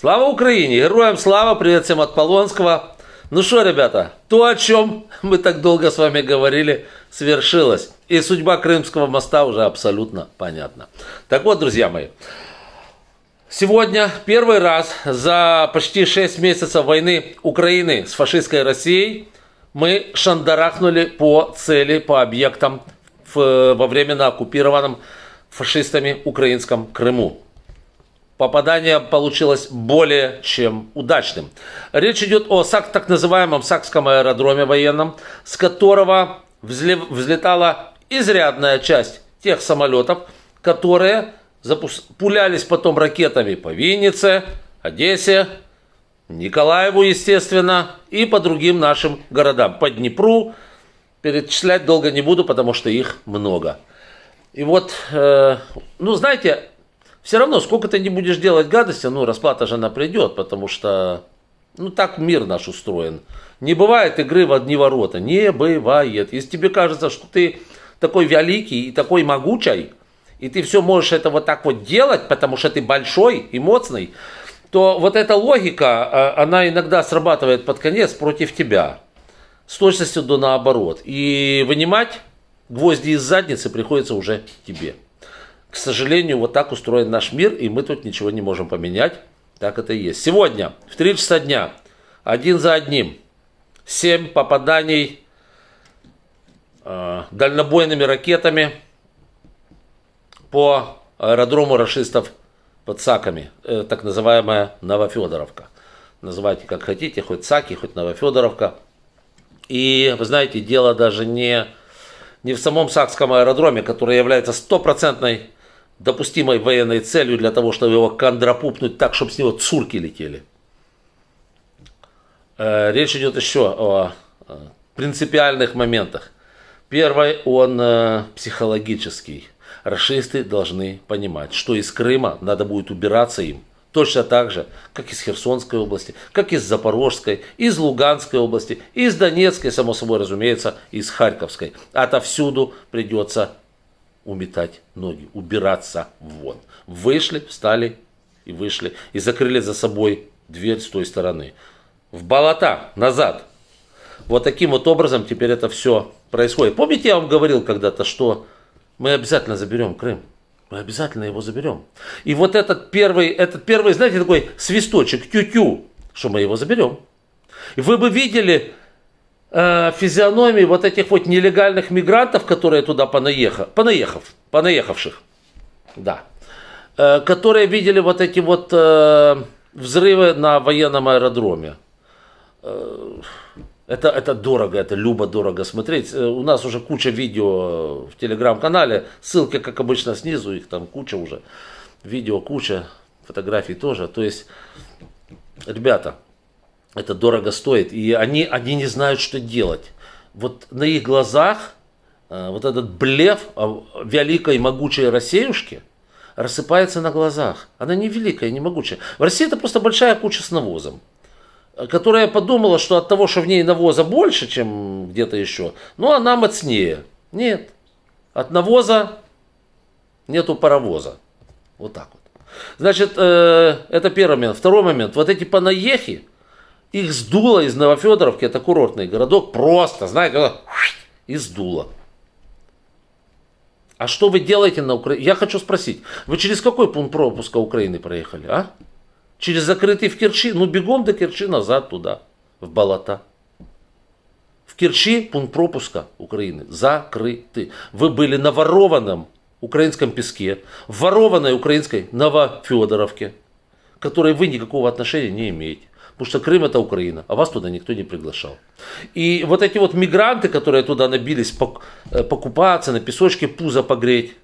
Слава Украине! Героям слава! Привет всем от Полонского! Ну что, ребята, то, о чем мы так долго с вами говорили, свершилось. И судьба Крымского моста уже абсолютно понятна. Так вот, друзья мои, сегодня первый раз за почти 6 месяцев войны Украины с фашистской Россией мы шандарахнули по цели, по объектам в, во временно оккупированном фашистами украинском Крыму. Попадание получилось более чем удачным. Речь идет о сак, так называемом Сакском аэродроме военном, с которого взлетала изрядная часть тех самолетов, которые запус... пулялись потом ракетами по Виннице, Одессе, Николаеву, естественно, и по другим нашим городам. По Днепру перечислять долго не буду, потому что их много. И вот, э, ну знаете, все равно, сколько ты не будешь делать гадости, ну, расплата же она придет, потому что, ну, так мир наш устроен. Не бывает игры в одни ворота, не бывает. Если тебе кажется, что ты такой великий и такой могучий, и ты все можешь это вот так вот делать, потому что ты большой и моцный, то вот эта логика, а, она иногда срабатывает под конец против тебя. С точностью до наоборот. И вынимать гвозди из задницы приходится уже тебе. К сожалению, вот так устроен наш мир, и мы тут ничего не можем поменять. Так это и есть. Сегодня в 3 часа дня, один за одним, 7 попаданий э, дальнобойными ракетами по аэродрому расистов под Саками, э, так называемая Новофедоровка. Называйте как хотите, хоть Саки, хоть Новофедоровка. И, вы знаете, дело даже не, не в самом Сакском аэродроме, который является стопроцентной допустимой военной целью для того, чтобы его кондрапупнуть так, чтобы с него цурки летели. Э, речь идет еще о принципиальных моментах. Первый, он э, психологический. Расисты должны понимать, что из Крыма надо будет убираться им. Точно так же, как из Херсонской области, как из Запорожской, из Луганской области, из Донецкой, само собой разумеется, из Харьковской. Отовсюду придется уметать ноги, убираться вон. Вышли, встали и вышли. И закрыли за собой дверь с той стороны. В болота, назад. Вот таким вот образом теперь это все происходит. Помните, я вам говорил когда-то, что мы обязательно заберем Крым. Мы обязательно его заберем. И вот этот первый, этот первый, знаете, такой свисточек, тю-тю, что мы его заберем. И вы бы видели, Э, физиономии вот этих вот нелегальных мигрантов, которые туда понаехав, понаехав, понаехавших, да, э, которые видели вот эти вот э, взрывы на военном аэродроме. это, это дорого, это любо дорого смотреть. У нас уже куча видео в телеграм-канале. Ссылки, как обычно, снизу, их там куча уже. Видео куча, фотографий тоже. То есть, ребята, это дорого стоит. И они, они не знают, что делать. Вот на их глазах э, вот этот блеф великой могучей Россиюшки рассыпается на глазах. Она не великая, не могучая. В России это просто большая куча с навозом которая подумала, что от того, что в ней навоза больше, чем где-то еще, ну, она мощнее. Нет. От навоза нету паровоза. Вот так вот. Значит, э, это первый момент. Второй момент. Вот эти понаехи, их сдуло из Новофедоровки, это курортный городок, просто, знаете, и сдуло. А что вы делаете на Украине? Я хочу спросить, вы через какой пункт пропуска Украины проехали, а? Через закрытый в Керчи? Ну, бегом до Керчи, назад туда, в болота. В Керчи пункт пропуска Украины закрыты. Вы были на ворованном украинском песке, в ворованной украинской Новофедоровке, к которой вы никакого отношения не имеете потому что Крым это Украина, а вас туда никто не приглашал. И вот эти вот мигранты, которые туда набились э, покупаться, на песочке пузо погреть,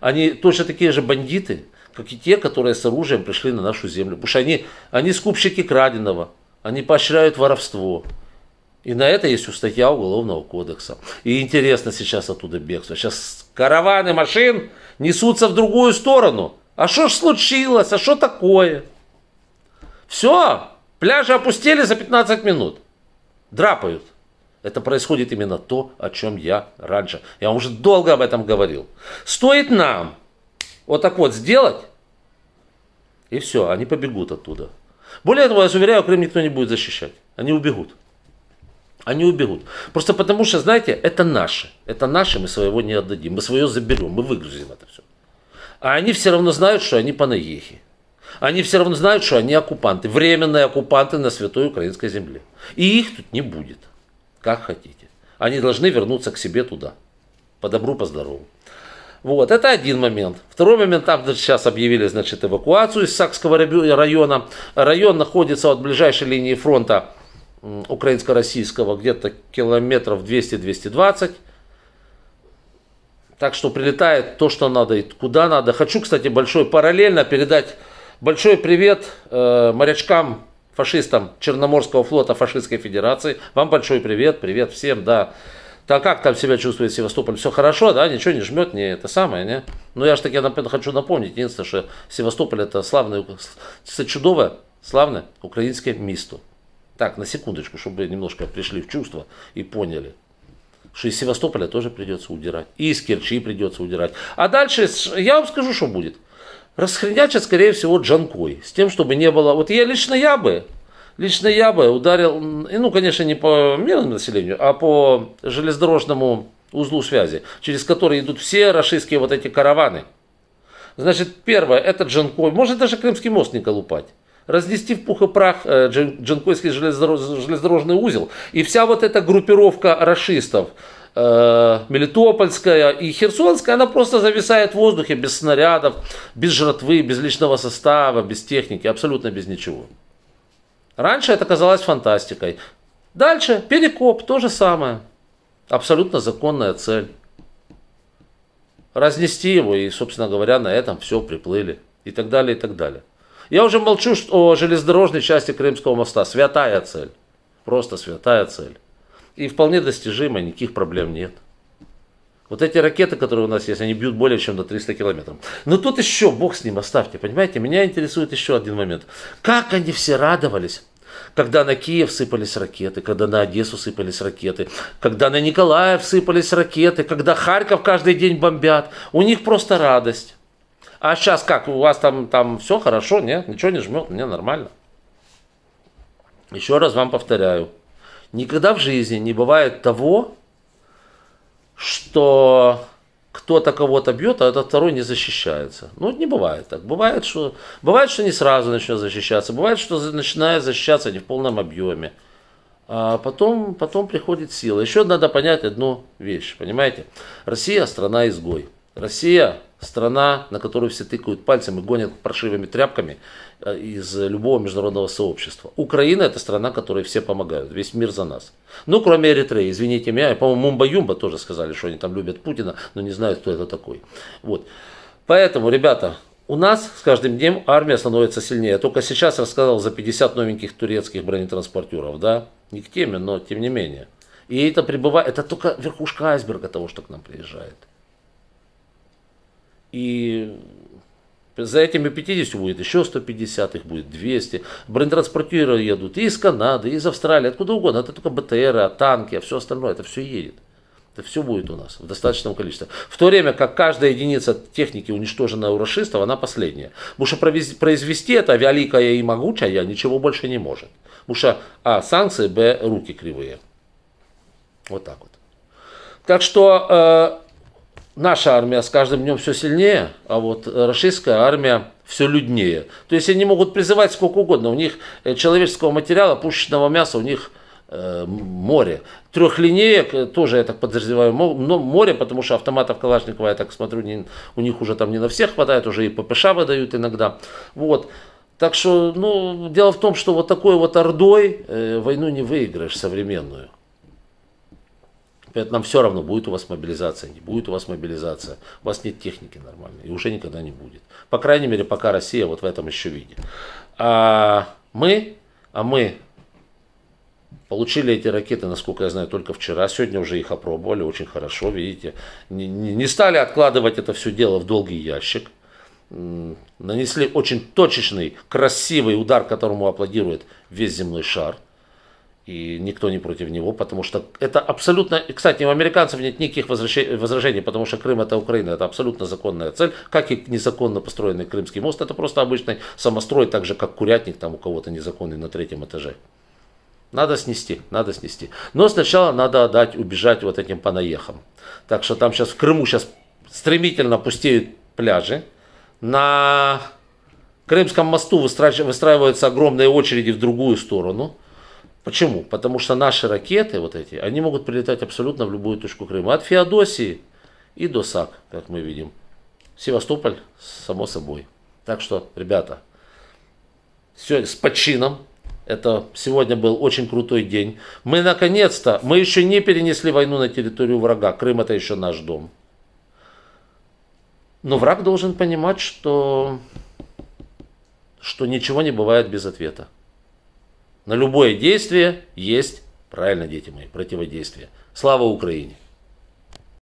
они точно такие же бандиты, как и те, которые с оружием пришли на нашу землю. Потому что они, они скупщики краденого, они поощряют воровство. И на это есть статья Уголовного кодекса. И интересно сейчас оттуда бегство. Сейчас караваны машин несутся в другую сторону. А что ж случилось? А что такое? Все, Пляжи опустили за 15 минут. Драпают. Это происходит именно то, о чем я раньше. Я уже долго об этом говорил. Стоит нам вот так вот сделать, и все, они побегут оттуда. Более того, я вас уверяю, Крым никто не будет защищать. Они убегут. Они убегут. Просто потому что, знаете, это наше, Это наше, мы своего не отдадим. Мы свое заберем, мы выгрузим это все. А они все равно знают, что они панаехи. Они все равно знают, что они оккупанты, временные оккупанты на святой украинской земле. И их тут не будет, как хотите. Они должны вернуться к себе туда, по добру, по здорову. Вот, это один момент. Второй момент, там значит, сейчас объявили значит, эвакуацию из Сакского района. Район находится от ближайшей линии фронта украинско-российского где-то километров 200-220. Так что прилетает то, что надо и куда надо. Хочу, кстати, большой параллельно передать Большой привет э, морячкам, фашистам Черноморского флота фашистской федерации. Вам большой привет, привет всем, да. Так как там себя чувствует Севастополь? Все хорошо, да? Ничего не жмет, не это самое, не? Но ну, я же таки напомню, хочу напомнить, единственное, что Севастополь это славное, это чудовое, славное украинское место. Так, на секундочку, чтобы немножко пришли в чувство и поняли, что из Севастополя тоже придется удирать. И из Керчи придется удирать. А дальше я вам скажу, что будет. Расхренячат, скорее всего, Джанкой, с тем, чтобы не было... Вот я лично я бы, лично я бы ударил, ну, конечно, не по мирному населению, а по железнодорожному узлу связи, через который идут все российские вот эти караваны. Значит, первое, это Джанкой, может даже Крымский мост не колупать разнести в пух и прах э, Джанкойский железнодорожный узел. И вся вот эта группировка расистов, э, Мелитопольская и Херсонская, она просто зависает в воздухе без снарядов, без жратвы, без личного состава, без техники, абсолютно без ничего. Раньше это казалось фантастикой. Дальше Перекоп, то же самое. Абсолютно законная цель. Разнести его, и, собственно говоря, на этом все приплыли. И так далее, и так далее. Я уже молчу о железнодорожной части Крымского моста. Святая цель. Просто святая цель и вполне достижимо, никаких проблем нет. Вот эти ракеты, которые у нас есть, они бьют более чем до 300 километров. Но тут еще, бог с ним, оставьте, понимаете? Меня интересует еще один момент. Как они все радовались, когда на Киев сыпались ракеты, когда на Одессу сыпались ракеты, когда на Николаев сыпались ракеты, когда Харьков каждый день бомбят. У них просто радость. А сейчас как? У вас там, там все хорошо, нет? Ничего не жмет, мне нормально. Еще раз вам повторяю. Никогда в жизни не бывает того, что кто-то кого-то бьет, а этот второй не защищается. Ну, не бывает так. Бывает, что, бывает, что не сразу начнет защищаться, бывает, что начинает защищаться не в полном объеме. А потом, потом приходит сила. Еще надо понять одну вещь, понимаете? Россия страна изгой. Россия страна, на которую все тыкают пальцем и гонят паршивыми тряпками э, из любого международного сообщества. Украина это страна, которой все помогают, весь мир за нас. Ну, кроме Эритреи, извините меня, по-моему, Мумба-Юмба тоже сказали, что они там любят Путина, но не знают, кто это такой. Вот. Поэтому, ребята, у нас с каждым днем армия становится сильнее. Я только сейчас рассказал за 50 новеньких турецких бронетранспортеров, да? Не к теме, но тем не менее. И это прибывает, это только верхушка айсберга того, что к нам приезжает. И за этими 50 будет еще 150, их будет 200. Бронетранспортеры едут и из Канады, и из Австралии, откуда угодно. Это только БТРы, а танки, а все остальное, это все едет. Это все будет у нас в достаточном количестве. В то время как каждая единица техники, уничтоженная у расистов, она последняя. Потому что произвести это великая и могучая ничего больше не может. Потому что, а, санкции, б, руки кривые. Вот так вот. Так что э, наша армия с каждым днем все сильнее, а вот э, российская армия все люднее. То есть они могут призывать сколько угодно. У них э, человеческого материала, пушечного мяса у них э, море. Трех линеек тоже, я так подразумеваю, море, потому что автоматов Калашникова, я так смотрю, не, у них уже там не на всех хватает, уже и ППШ выдают иногда. Вот. Так что, ну, дело в том, что вот такой вот ордой э, войну не выиграешь современную. Это нам все равно, будет у вас мобилизация, не будет у вас мобилизация. У вас нет техники нормальной, и уже никогда не будет. По крайней мере, пока Россия вот в этом еще виде. А мы, а мы Получили эти ракеты, насколько я знаю, только вчера. Сегодня уже их опробовали, очень хорошо, видите. Не, не, не стали откладывать это все дело в долгий ящик. Нанесли очень точечный, красивый удар, которому аплодирует весь земной шар и никто не против него, потому что это абсолютно... Кстати, у американцев нет никаких возражений, потому что Крым это Украина, это абсолютно законная цель, как и незаконно построенный Крымский мост, это просто обычный самострой, так же как курятник там у кого-то незаконный на третьем этаже. Надо снести, надо снести. Но сначала надо отдать, убежать вот этим понаехам. Так что там сейчас в Крыму сейчас стремительно пустеют пляжи. На Крымском мосту выстраиваются огромные очереди в другую сторону – Почему? Потому что наши ракеты, вот эти, они могут прилетать абсолютно в любую точку Крыма. От Феодосии и до САК, как мы видим. Севастополь, само собой. Так что, ребята, все с подчином. Это сегодня был очень крутой день. Мы наконец-то, мы еще не перенесли войну на территорию врага. Крым это еще наш дом. Но враг должен понимать, что, что ничего не бывает без ответа. На любое действие есть, правильно, дети мои, противодействие. Слава Украине!